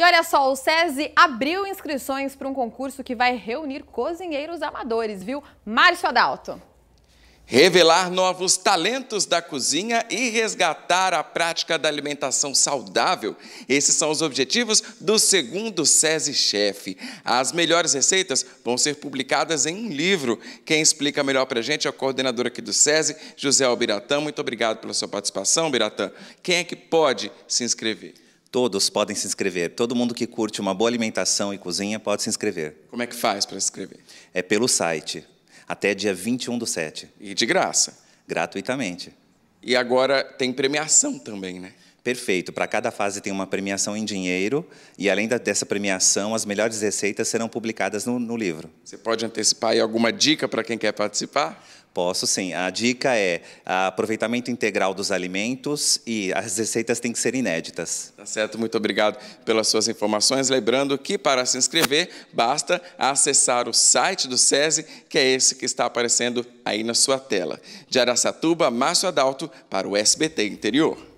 E olha só, o SESI abriu inscrições para um concurso que vai reunir cozinheiros amadores, viu? Márcio Adalto. Revelar novos talentos da cozinha e resgatar a prática da alimentação saudável. Esses são os objetivos do segundo SESI Chef. As melhores receitas vão ser publicadas em um livro. Quem explica melhor para a gente é o coordenador aqui do SESI, José Albiratã. Muito obrigado pela sua participação, Biratã. Quem é que pode se inscrever? Todos podem se inscrever. Todo mundo que curte uma boa alimentação e cozinha pode se inscrever. Como é que faz para se inscrever? É pelo site, até dia 21 do 7. E de graça? Gratuitamente. E agora tem premiação também, né? Perfeito. Para cada fase tem uma premiação em dinheiro e, além da, dessa premiação, as melhores receitas serão publicadas no, no livro. Você pode antecipar aí alguma dica para quem quer participar? Posso sim. A dica é aproveitamento integral dos alimentos e as receitas têm que ser inéditas. Tá certo, muito obrigado pelas suas informações. Lembrando que para se inscrever, basta acessar o site do SESI, que é esse que está aparecendo aí na sua tela. De Araçatuba, Márcio Adalto, para o SBT Interior.